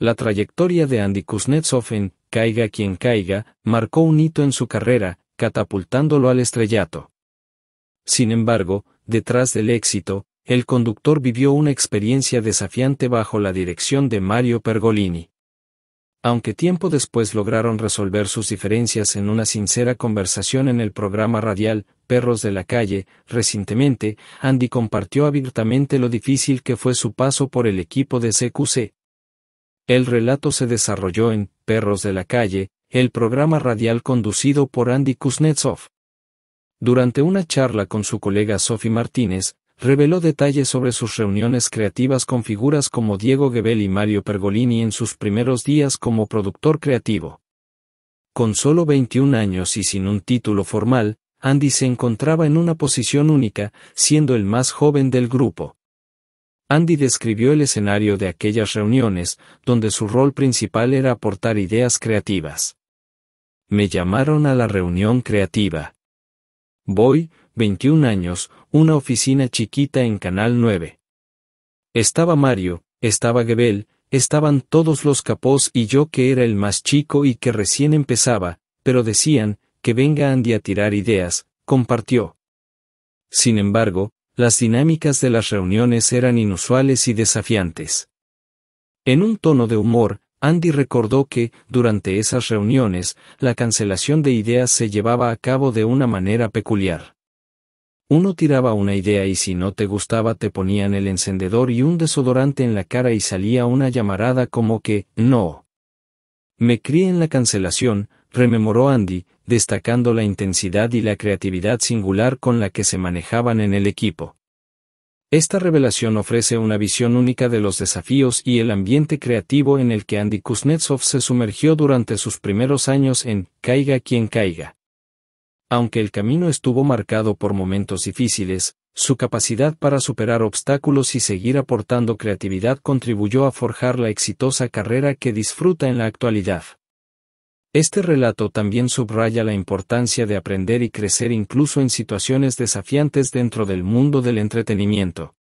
La trayectoria de Andy Kuznetsov en Caiga quien caiga marcó un hito en su carrera, catapultándolo al estrellato. Sin embargo, detrás del éxito, el conductor vivió una experiencia desafiante bajo la dirección de Mario Pergolini. Aunque tiempo después lograron resolver sus diferencias en una sincera conversación en el programa radial Perros de la Calle, recientemente, Andy compartió abiertamente lo difícil que fue su paso por el equipo de CQC. El relato se desarrolló en Perros de la Calle, el programa radial conducido por Andy Kuznetsov. Durante una charla con su colega Sophie Martínez, reveló detalles sobre sus reuniones creativas con figuras como Diego Gebel y Mario Pergolini en sus primeros días como productor creativo. Con solo 21 años y sin un título formal, Andy se encontraba en una posición única, siendo el más joven del grupo. Andy describió el escenario de aquellas reuniones, donde su rol principal era aportar ideas creativas. Me llamaron a la reunión creativa. Voy, 21 años, una oficina chiquita en Canal 9. Estaba Mario, estaba Gebel, estaban todos los capós y yo que era el más chico y que recién empezaba, pero decían, que venga Andy a tirar ideas, compartió. Sin embargo, las dinámicas de las reuniones eran inusuales y desafiantes. En un tono de humor, Andy recordó que, durante esas reuniones, la cancelación de ideas se llevaba a cabo de una manera peculiar. Uno tiraba una idea y si no te gustaba te ponían el encendedor y un desodorante en la cara y salía una llamarada como que, no. Me crié en la cancelación, rememoró Andy, destacando la intensidad y la creatividad singular con la que se manejaban en el equipo. Esta revelación ofrece una visión única de los desafíos y el ambiente creativo en el que Andy Kuznetsov se sumergió durante sus primeros años en Caiga quien caiga. Aunque el camino estuvo marcado por momentos difíciles, su capacidad para superar obstáculos y seguir aportando creatividad contribuyó a forjar la exitosa carrera que disfruta en la actualidad. Este relato también subraya la importancia de aprender y crecer incluso en situaciones desafiantes dentro del mundo del entretenimiento.